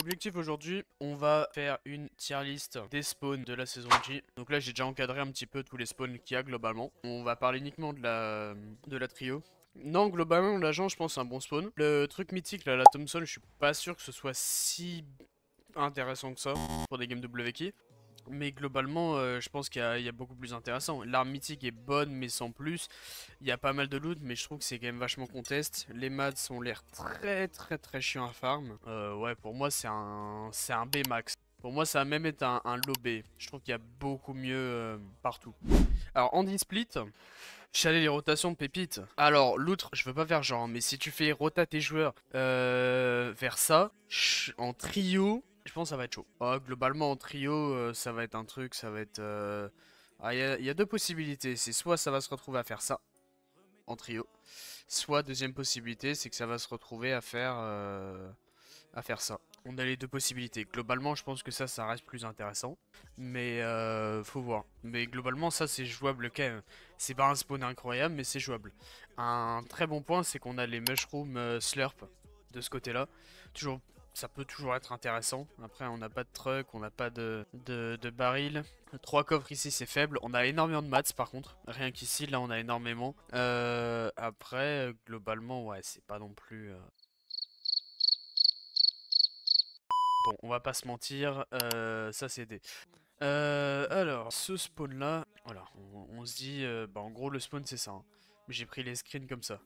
Objectif aujourd'hui, on va faire une tier list des spawns de la saison J. Donc là j'ai déjà encadré un petit peu tous les spawns qu'il y a globalement. On va parler uniquement de la, de la trio. Non, globalement, l'agent, je pense, c'est un bon spawn. Le truc mythique, là, la Thompson, je suis pas sûr que ce soit si intéressant que ça pour des games de mais globalement, euh, je pense qu'il y, a beaucoup plus intéressant. L'arme mythique est bonne, mais sans plus. Il y a pas mal de loot, mais je trouve que c'est quand même vachement contest. Les mats ont l'air très très très chiant à farm. Euh, ouais, pour moi, c'est un, un B max. Pour moi, ça va même être un, un low B. Je trouve qu'il y a beaucoup mieux euh, partout. Alors, en split allé les rotations de pépites. Alors, loot je veux pas faire genre, mais si tu fais rota tes joueurs vers ça, en trio, je pense que ça va être chaud. Ah, globalement, en trio, euh, ça va être un truc, ça va être... Euh, ah, il y, a deux possibilités. C'est soit ça va se retrouver à faire ça, en trio. Soit, deuxième possibilité, c'est que ça va se retrouver à faire, euh, à faire ça. On a les deux possibilités. Globalement, je pense que ça, ça reste plus intéressant. Mais faut voir. Mais globalement, ça, c'est jouable quand même. C'est pas un spawn incroyable, mais c'est jouable. Un très bon point, c'est qu'on a les mushrooms slurp de ce côté-là. Toujours ça peut toujours être intéressant. Après, on n'a pas de truck, on n'a pas de, de, de baril. Trois coffres ici, c'est faible. On a énormément de mats par contre. Rien qu'ici, là, on a énormément. Euh, après, globalement, ouais, c'est pas non plus... Euh. Bon, on va pas se mentir, euh, ça c'est des... alors, ce spawn là, voilà, on, se dit, bah en gros le spawn c'est ça. Mais hein. J'ai pris les screens comme ça.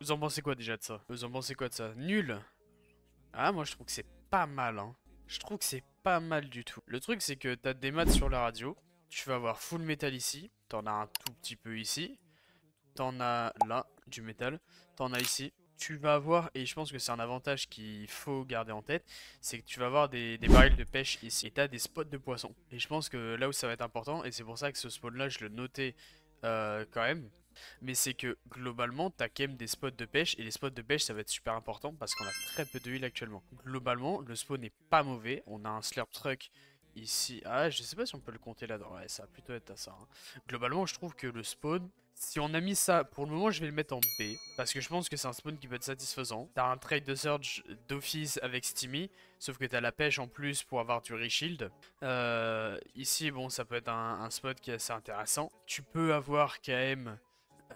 Vous en pensez quoi déjà de ça Vous en pensez quoi de ça Nul ah, moi je trouve que c'est pas mal, hein. Je trouve que c'est pas mal du tout. Le truc, c'est que t'as des maths sur la radio. Tu vas avoir full métal ici. T'en as un tout petit peu ici. T'en as là, du métal. T'en as ici. Tu vas avoir, et je pense que c'est un avantage qu'il faut garder en tête, c'est que tu vas avoir des, barils de pêche ici. Et t'as des spots de poissons. Et je pense que là où ça va être important, et c'est pour ça que ce spawn là, je le notais euh, quand même, mais c'est que globalement, t'as quand même des spots de pêche, et les spots de pêche, ça va être super important parce qu'on a très peu de heal actuellement. Globalement, le spawn n'est pas mauvais, on a un slurp truck ici. Ah, je sais pas si on peut le compter là-dedans. Ouais, ça va plutôt être à ça. Hein. Globalement, je trouve que le spawn, si on a mis ça, pour le moment, je vais le mettre en B. Parce que je pense que c'est un spawn qui peut être satisfaisant. T'as un trade de surge d'office avec Steamy. Sauf que t'as la pêche en plus pour avoir du reshield. Euh, ici, bon, ça peut être un, un, spot qui est assez intéressant. Tu peux avoir quand même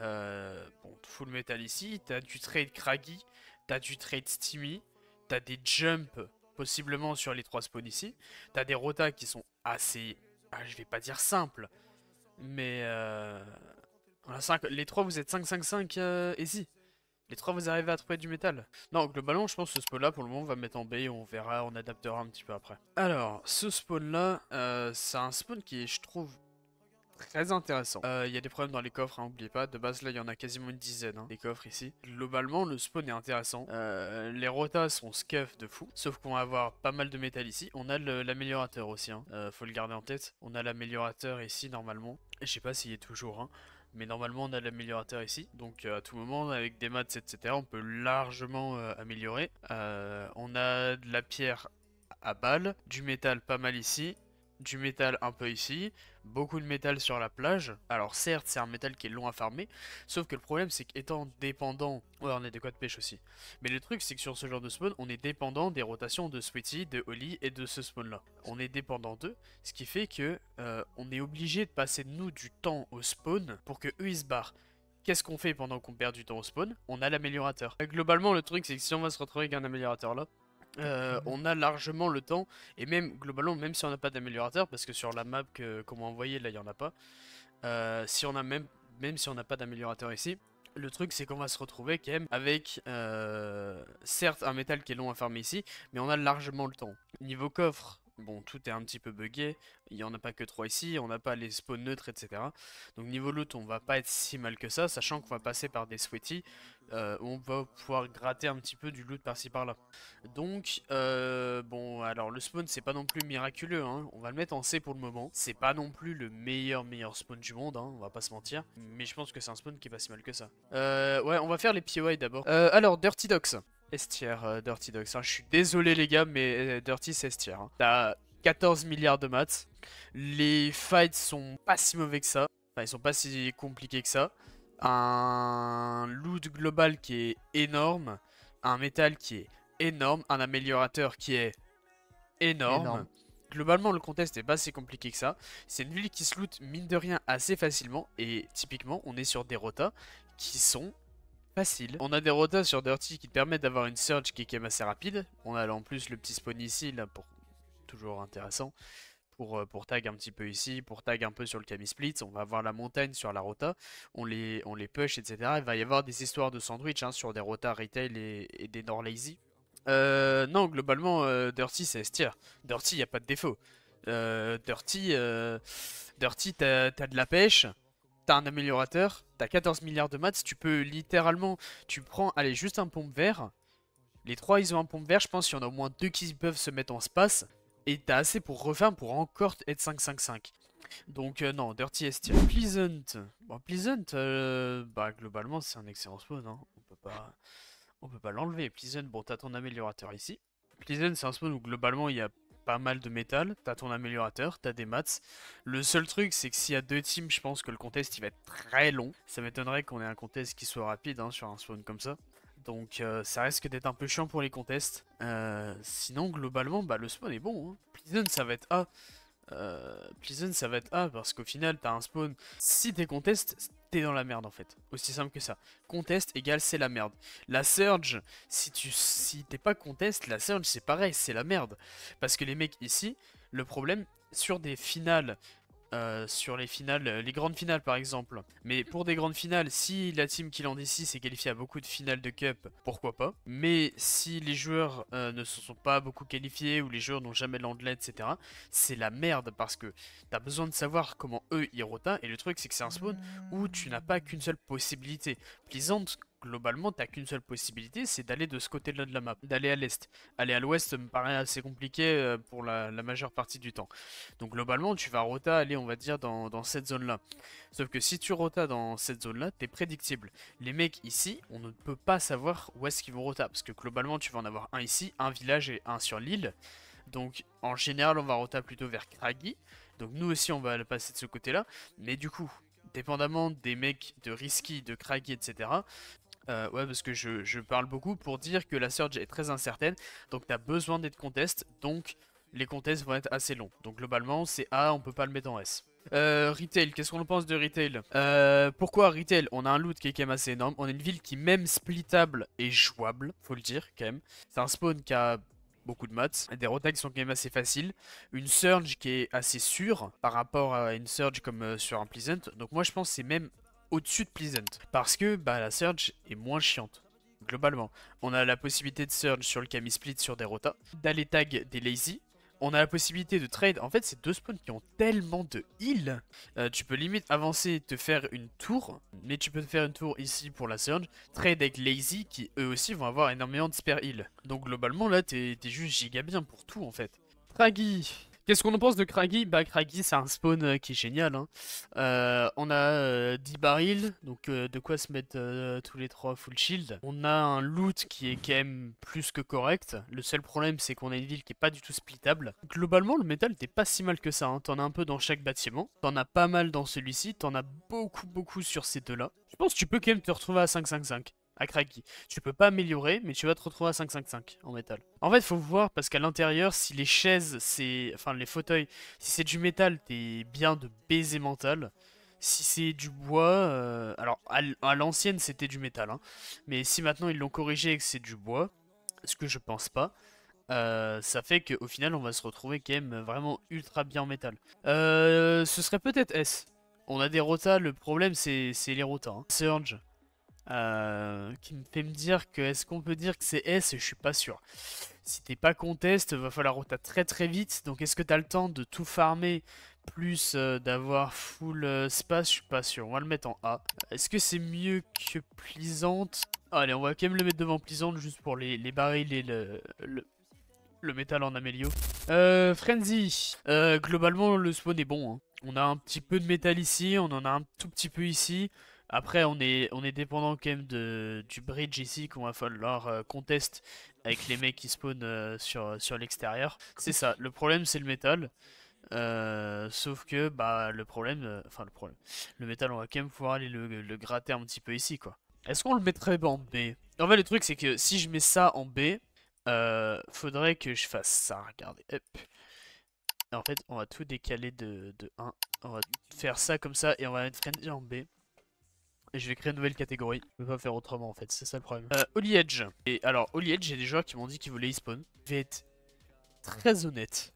euh, bon, full metal ici, t'as du trade craggy t'as du trade Steamy, t'as des jumps possiblement sur les trois spawns ici, t'as des rota qui sont assez, ah, je vais pas dire simple mais euh, les trois vous êtes 5-5-5 euh, ici. Les trois vous arrivez à trouver du métal. Non, globalement, je pense que ce spawn là, pour le moment, on va mettre en B et on verra, on adaptera un petit peu après. Alors, ce spawn là, euh, c'est un spawn qui est, je trouve, Très intéressant. Euh, il y a des problèmes dans les coffres, n'oubliez hein, pas. De base, là, il y en a quasiment une dizaine, hein, des coffres ici. Globalement, le spawn est intéressant. Euh, les rotas sont scuff de fou. Sauf qu'on va avoir pas mal de métal ici. On a l'améliorateur aussi, hein. euh, faut le garder en tête. On a l'améliorateur ici, normalement. Je sais pas s'il est toujours, hein. Mais normalement, on a l'améliorateur ici. Donc, à tout moment, avec des mats, etc., on peut largement améliorer. on a de la pierre à balles, du métal pas mal ici, du métal un peu ici, beaucoup de métal sur la plage. Alors certes, c'est un métal qui est long à farmer, sauf que le problème c'est qu'étant dépendant... Ouais, on a des quoi de pêche aussi. Mais le truc c'est que sur ce genre de spawn, on est dépendant des rotations de Sweetie, de Holly et de ce spawn-là. On est dépendant d'eux, ce qui fait que euh, on est obligé de passer nous du temps au spawn pour que eux ils se barrent. Qu'est-ce qu'on fait pendant qu'on perd du temps au spawn On a l'améliorateur. Globalement, le truc, c'est que si on va se retrouver avec un améliorateur là, euh, on a largement le temps, et même globalement, même si on n'a pas d'améliorateur, parce que sur la map que, qu'on m'a envoyé, là, il n'y en a pas, euh, si on a même, même si on n'a pas d'améliorateur ici, le truc c'est qu'on va se retrouver quand même avec, euh, certes, un métal qui est long à farmer ici, mais on a largement le temps. Niveau coffre, Bon, tout est un petit peu buggé, il n'y en a pas que 3 ici, on n'a pas les spawns neutres, etc. Donc niveau loot, on va pas être si mal que ça, sachant qu'on va passer par des sweaty, euh, où on va pouvoir gratter un petit peu du loot par-ci par-là. Donc, euh, bon, alors le spawn, c'est pas non plus miraculeux, hein. on va le mettre en C pour le moment. C'est pas non plus le meilleur, meilleur spawn du monde, hein, on va pas se mentir, mais je pense que c'est un spawn qui est pas si mal que ça. Euh, ouais, on va faire les POI d'abord. alors, Dirty Docks Tiers euh, Dirty Dogs. Hein. je suis désolé les gars, mais euh, Dirty c'est Estier. Hein. T'as 14 milliards de maths. Les fights sont pas si mauvais que ça. Enfin, ils sont pas si compliqués que ça. Un loot global qui est énorme. Un métal qui est énorme. Un améliorateur qui est énorme. énorme. Globalement, le contest est pas si compliqué que ça. C'est une ville qui se loot, mine de rien, assez facilement. Et typiquement, on est sur des rotas qui sont facile. On a des rotas sur Dirty qui permettent d'avoir une surge qui est assez rapide. On a en plus le petit spawn ici, là pour toujours intéressant. Pour, euh, pour tag un petit peu ici, pour tag un peu sur le camisplit. Split, on va avoir la montagne sur la rota, on les, on les push, etc. Il va y avoir des histoires de sandwich hein, sur des rotas retail et, des Nord Lazy. Euh, non, globalement, euh, Dirty c'est s Dirty, il a pas de défaut. Dirty, Dirty t'as de la pêche, t'as un améliorateur, t'as 14 milliards de maths, tu peux littéralement, tu prends, allez, juste un pompe vert. Les trois, ils ont un pompe vert, je pense qu'il y en a au moins deux qui peuvent se mettre en space. Et t'as assez pour refaire pour encore être 5-5-5. Donc euh, non, Dirty S Pleasant. Bon, Pleasant, euh, bah globalement c'est un excellent spawn, hein. on peut pas, on peut pas l'enlever. Pleasant, bon t'as ton améliorateur ici. Pleasant c'est un spawn où globalement il y a pas mal de métal, t'as ton améliorateur, t'as des maths. Le seul truc, c'est que s'il y a deux teams, je pense que le contest il va être très long. Ça m'étonnerait qu'on ait un contest qui soit rapide hein, sur un spawn comme ça. Donc euh, ça risque d'être un peu chiant pour les contests. Euh, sinon, globalement, bah, le spawn est bon. Prison, hein. Pleason, ça va être A. Prison, euh, Pleason, ça va être A parce qu'au final, t'as un spawn. Si t'es contest, dans la merde en fait. Aussi simple que ça. Contest égale c'est la merde. La Surge, si tu si t'es pas conteste la Surge c'est pareil, c'est la merde. Parce que les mecs ici, le problème, sur des finales euh, sur les finales, les grandes finales par exemple. Mais pour des grandes finales, si la team qui en ici s'est qualifiée à beaucoup de finales de cup, pourquoi pas. Mais si les joueurs euh, ne se sont pas beaucoup qualifiés ou les joueurs n'ont jamais l'anglais, etc., c'est la merde parce que t'as besoin de savoir comment eux ils rotent. Et le truc c'est que c'est un spawn où tu n'as pas qu'une seule possibilité. Plaisante globalement, t'as qu'une seule possibilité, c'est d'aller de ce côté-là de la map, d'aller à l'est. Aller à l'ouest me paraît assez compliqué euh, pour la, majeure partie du temps. Donc globalement, tu vas rota aller, on va dire, dans, cette zone-là. Sauf que si tu rota dans cette zone-là, t'es prédictible. Les mecs ici, on ne peut pas savoir où est-ce qu'ils vont rota, parce que globalement, tu vas en avoir un ici, un village et un sur l'île. Donc en général, on va rota plutôt vers Kragi. Donc nous aussi, on va passer de ce côté-là. Mais du coup, dépendamment des mecs de Risky, de Craggy, etc., euh, ouais, parce que je, parle beaucoup pour dire que la surge est très incertaine, donc t'as besoin d'être contest, donc les contests vont être assez longs. Donc globalement, c'est A, on peut pas le mettre en S. Euh, retail, qu'est-ce qu'on pense de retail euh, Pourquoi retail On a un loot qui est quand même assez énorme. On a une ville qui, même splittable, Et jouable, faut le dire quand même. C'est un spawn qui a beaucoup de mats des rotaques qui sont quand même assez faciles, une surge qui est assez sûre par rapport à une surge comme sur un Pleasant. Donc moi je pense c'est même au-dessus de Pleasant. Parce que bah, la Surge est moins chiante, globalement. On a la possibilité de Surge sur le Kami Split sur des Rota, d'aller tag des Lazy, on a la possibilité de trade. En fait, c'est deux spawns qui ont tellement de heal. Euh, tu peux limite avancer te faire une tour. Mais tu peux te faire une tour ici pour la surge. Trade avec Lazy qui eux aussi vont avoir énormément de spare heal. Donc globalement là, t'es juste giga bien pour tout en fait. Tragi, Qu'est-ce qu'on en pense de Kraggy Bah Kraggy c'est un spawn euh, qui est génial. Hein. Euh, on a 10 euh, barils, donc de quoi se mettre tous les trois full shield. On a un loot qui est quand même plus que correct. Le seul problème c'est qu'on a une ville qui est pas du tout splitable, Globalement le métal t'es pas si mal que ça. Hein. T'en as un peu dans chaque bâtiment. T'en as pas mal dans celui-ci. T'en as beaucoup beaucoup sur ces deux là. Je pense que tu peux quand même te retrouver à 5-5-5 à Tu peux pas améliorer, mais tu vas te retrouver à 5,55 en métal. En fait, faut voir parce qu'à l'intérieur, si les chaises, c'est, enfin les fauteuils, si c'est du métal, t'es bien de baiser mental. Si c'est du bois, euh, alors à l'ancienne c'était du métal, hein. mais si maintenant ils l'ont corrigé et que c'est du bois, ce que je pense pas, euh, ça fait qu'au final on va se retrouver quand même vraiment ultra bien en métal. Euh, ce serait peut-être S. On a des rotas, le problème c'est les rotas. Hein. Surge. Euh, qui me fait me dire que est-ce qu'on peut dire que c'est S Je suis pas sûr. Si t'es pas conteste, va falloir rota très très vite. Donc est-ce que t'as le temps de tout farmer plus euh, d'avoir full euh, space Je suis pas sûr. On va le mettre en A. Est-ce que c'est mieux que Plaisante Allez, on va quand même le mettre devant Plaisante juste pour les, barils et le, le, métal en amélio. Frenzy. globalement, le spawn est bon. Hein on a un petit peu de métal ici, on en a un tout petit peu ici. Après, on est, on est dépendant quand même de, du bridge ici qu'on va falloir euh, contest avec les mecs qui spawnent euh, sur, sur l'extérieur. C'est ça, le problème c'est le métal. Euh, sauf que bah le problème, euh, enfin le problème, le métal on va quand même pouvoir aller le, le gratter un petit peu ici quoi. Est-ce qu'on le mettrait en B En fait le truc c'est que si je mets ça en B, faudrait que je fasse ça, regardez, hop en fait, on va tout décaler de, 1. On va faire ça comme ça et on va mettre en B. Et je vais créer une nouvelle catégorie. Je peux pas faire autrement en fait, c'est ça le problème. Euh, Holy Edge. Et alors, Holy Edge, j'ai des joueurs qui m'ont dit qu'ils voulaient e-spawn. Je vais être très honnête.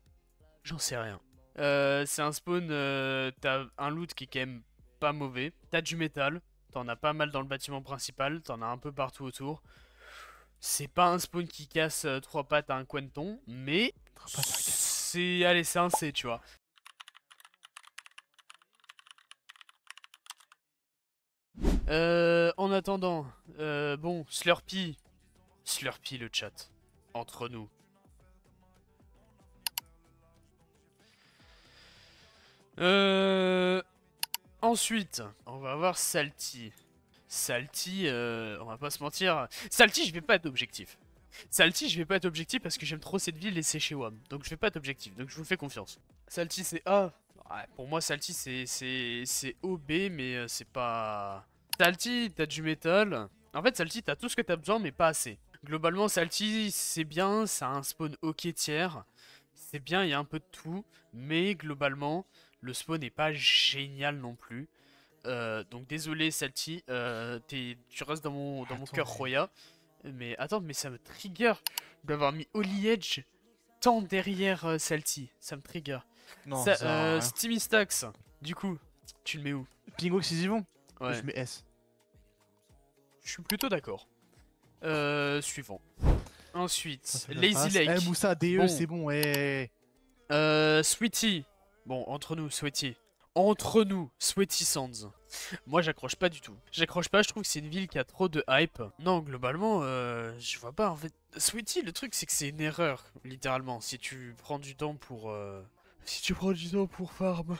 J'en sais rien. Euh, c'est un spawn, euh, t'as un loot qui est quand même pas mauvais. T'as du métal, t'en as pas mal dans le bâtiment principal, t'en as un peu partout autour. C'est pas un spawn qui casse euh, trois pattes à un quenton, mais c'est... Allez, c'est un C, tu vois. Euh, en attendant, euh, bon, Slurpee. Slurpee le chat. Entre nous. Euh, ensuite, on va avoir Salty. Salty, on va pas se mentir. Salty, je vais pas être d'objectif. Salty, je vais pas être objectif parce que j'aime trop cette ville et c'est chez WAM. Donc je vais pas être objectif, donc je vous fais confiance. Salty, c'est A. pour moi, Salty, c'est OB, mais euh, c'est pas... Salty, t'as du métal. En fait, Salty, t'as tout ce que t'as besoin, mais pas assez. Globalement, Salty, c'est bien, ça a un spawn ok tiers. C'est bien, il y a un peu de tout, mais globalement, le spawn n'est pas génial non plus. Euh, donc désolé Salty, euh, tu restes dans mon, dans mon cœur Roya. Mais attends, mais ça me trigger d'avoir mis Holy Edge tant derrière Salty. Euh, ça me trigger. Non, euh, du coup, tu le mets où Pingo, ils y Ouais. Je mets S. Je suis plutôt d'accord. Euh, suivant. Ensuite, Lazy Lake. Eh, Moussa, DE, c'est bon, eh. Sweetie. Bon, entre nous, Sweetie. Entre nous, Sweetie Sands. Moi, j'accroche pas du tout. J'accroche pas, je trouve que c'est une ville qui a trop de hype. Non, globalement, euh, je vois pas en fait. Sweetie, le truc, c'est que c'est une erreur, littéralement. Si tu prends du temps pour. Euh, si tu prends du temps pour farm.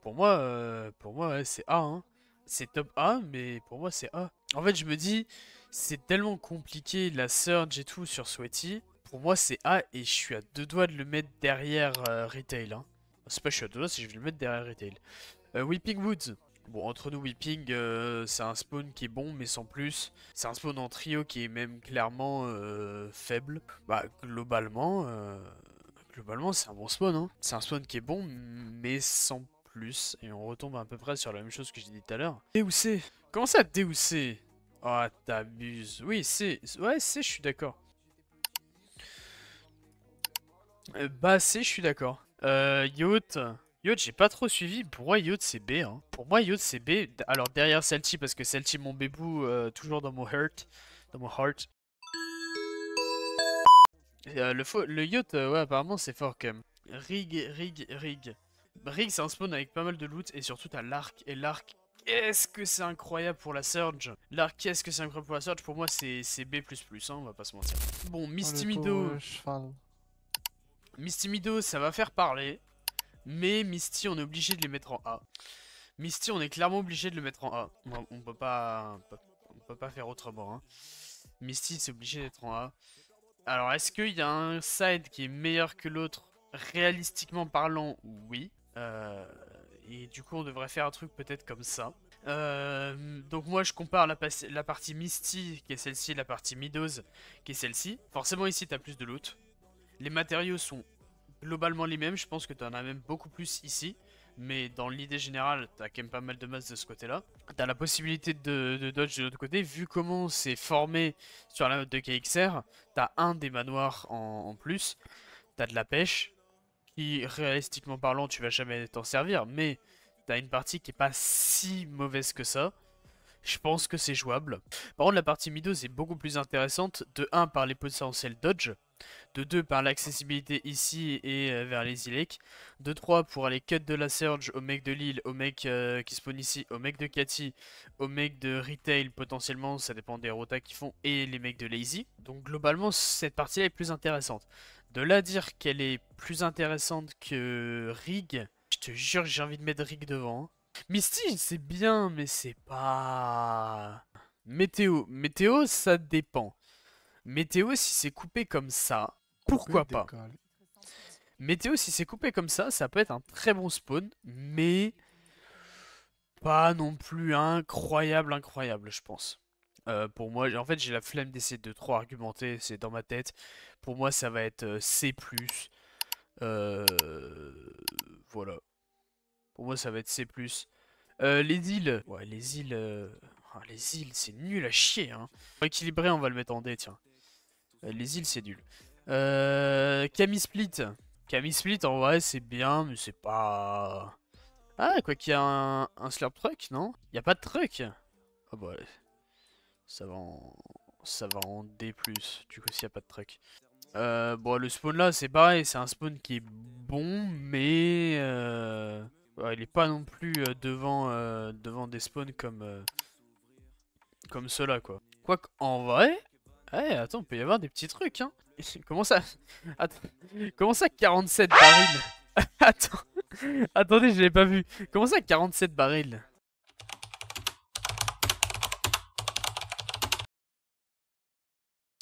Pour moi, euh, pour moi c'est A. Hein. C'est top A, mais pour moi, c'est A. En fait, je me dis, c'est tellement compliqué la surge et tout sur Sweaty. Pour moi, c'est A et je suis à deux doigts de le mettre derrière retail. Hein. C'est pas je suis à deux doigts, c'est je vais le mettre derrière retail. Weeping Woods. Bon, entre nous, Whipping, euh, c'est un spawn qui est bon, mais sans plus. C'est un spawn en trio qui est même clairement euh, faible. Bah, globalement, euh, globalement, c'est un bon spawn. Hein. C'est un spawn qui est bon, mais sans plus. Et on retombe à peu près sur la même chose que j'ai dit tout à l'heure. c'est Comment ça, DOC oh, t'abuses. Oui, c'est... Ouais, c'est, je suis d'accord. bah, c'est, je suis d'accord. Euh, yacht Yod, j'ai pas trop suivi. Pour moi, Yacht c'est B. Hein. Pour moi, Yacht c'est B. Alors, derrière Celti, parce que Celti, mon bébou, euh, toujours dans mon heart. Dans mon heart. Euh, le, yacht, euh, ouais, apparemment, c'est fort quand même. Rig, rig, rig. Rig, c'est un spawn avec pas mal de loot et surtout t'as l'arc. Et l'arc, qu'est-ce que c'est incroyable pour la Surge. L'arc, qu'est-ce que c'est incroyable pour la Surge. Pour moi, c'est B, hein, on va pas se mentir. Bon, ah, Mido. Misty Mido, ça va faire parler. Mais Misty, on est obligé de les mettre en A. Misty, on est clairement obligé de le mettre en A. On, ne peut pas, on peut pas faire autrement. Hein. Misty, c'est obligé d'être en A. Alors, est-ce qu'il y a un side qui est meilleur que l'autre, réalistiquement parlant Oui. Euh, et du coup, on devrait faire un truc peut-être comme ça. Euh, donc moi je compare la, partie Misty qui est celle-ci et la partie Midos qui est celle-ci. Forcément ici t'as plus de loot. Les matériaux sont globalement les mêmes. Je pense que tu en as même beaucoup plus ici. Mais dans l'idée générale, t'as quand même pas mal de masse de ce côté-là. T'as la possibilité de, dodge de l'autre côté. Vu comment c'est formé sur la mode de KXR, t'as un des manoirs en, plus. T'as de la pêche, qui réalistiquement parlant, tu vas jamais t'en servir. Mais t'as une partie qui est pas si mauvaise que ça. Je pense que c'est jouable. Par contre, la partie mido est beaucoup plus intéressante. De 1 par les potentiels dodge. De 2 par l'accessibilité ici et euh, vers les îles. De 3 pour aller cut de la Surge au mec de l'île, au mec euh, qui spawn ici, au mec de Cathy, au mec de Retail potentiellement, ça dépend des rotas qu'ils font, et les mecs de Lazy. Donc globalement, cette partie-là est plus intéressante. De là dire qu'elle est plus intéressante que Rig, je te jure j'ai envie de mettre Rig devant. Hein. Misty, c'est bien, mais c'est pas... Météo. Météo, ça dépend. Météo, si c'est coupé comme ça, pourquoi pas Météo, si c'est coupé comme ça, ça peut être un très bon spawn, mais pas non plus incroyable, incroyable, je pense. Euh, pour moi, en fait, j'ai la flemme d'essayer de trop argumenter, c'est dans ma tête. Pour moi, ça va être euh, C+. Euh, voilà. Pour moi, ça va être C+. les îles. Ouais, les îles... Ah, les îles, c'est nul à chier, hein. Pour équilibrer, on va le mettre en D, tiens. Euh, les îles, c'est nul. Euh, Camille Split. Camille Split, en vrai, c'est bien, mais c'est pas... Ah, quoi qu'il y a un, slurp truck, non Il a pas de truck Ah bah, ça va en... Ça va en D+, du coup, s'il n'y a pas de truck. Euh, bon, le spawn là, c'est pareil, c'est un spawn qui est bon, mais... Euh, il est pas non plus devant, devant des spawns comme... Comme ceux-là, quoi. Quoique, en vrai, Ouais, eh, attends, attends, peut y avoir des petits trucs, hein. Comment ça attends. Comment ça 47 barils Attends. Attendez, je l'ai pas vu. Comment ça 47 barils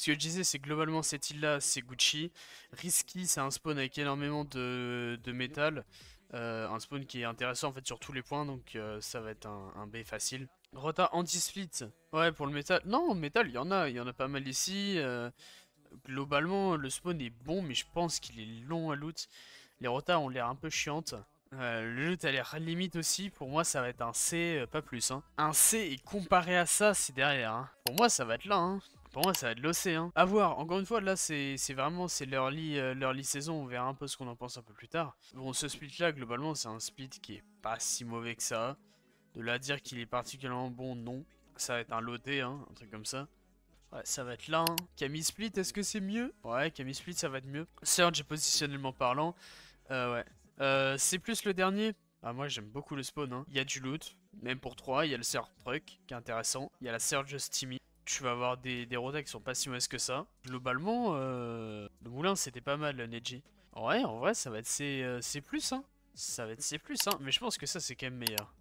Ce que je disais, c'est globalement cette île-là, c'est Gucci. Risky, c'est un spawn avec énormément de, métal. Euh, un spawn qui est intéressant en fait sur tous les points, donc euh, ça va être un, B facile. Rota anti-split, ouais pour le métal. Non, métal, il y en a, il y en a pas mal ici. Euh, globalement, le spawn est bon, mais je pense qu'il est long à loot. Les rotas ont l'air un peu chiantes. le loot a l'air limite aussi, pour moi ça va être un C, pas plus. Hein. Un C et comparé à ça, c'est derrière. Hein. Pour moi ça va être là. Hein. Pour moi, ça va être l'océan. À voir, encore une fois, là, c'est vraiment c'est l'early euh, saison. On verra un peu ce qu'on en pense un peu plus tard. Bon, ce split-là, globalement, c'est un split qui est pas si mauvais que ça. De là dire qu'il est particulièrement bon, non. Ça va être un loté, hein, un truc comme ça. Ouais, ça va être là. Camille Split, est-ce que c'est mieux Ouais, Camille Split, ça va être mieux. Surge, positionnellement parlant. Euh, ouais. Euh, c'est plus le dernier. Ah, moi, j'aime beaucoup le spawn. Hein. Il y a du loot, même pour 3. Il y a le Surge Truck, qui est intéressant. Il y a la Surge Steamy tu vas avoir des, des qui sont pas si mauvaises que ça. Globalement, euh, le moulin c'était pas mal, le Neji. Ouais, en vrai, ça va être C, euh, plus, C+, hein. Ça va être C+, hein. Mais je pense que ça c'est quand même meilleur.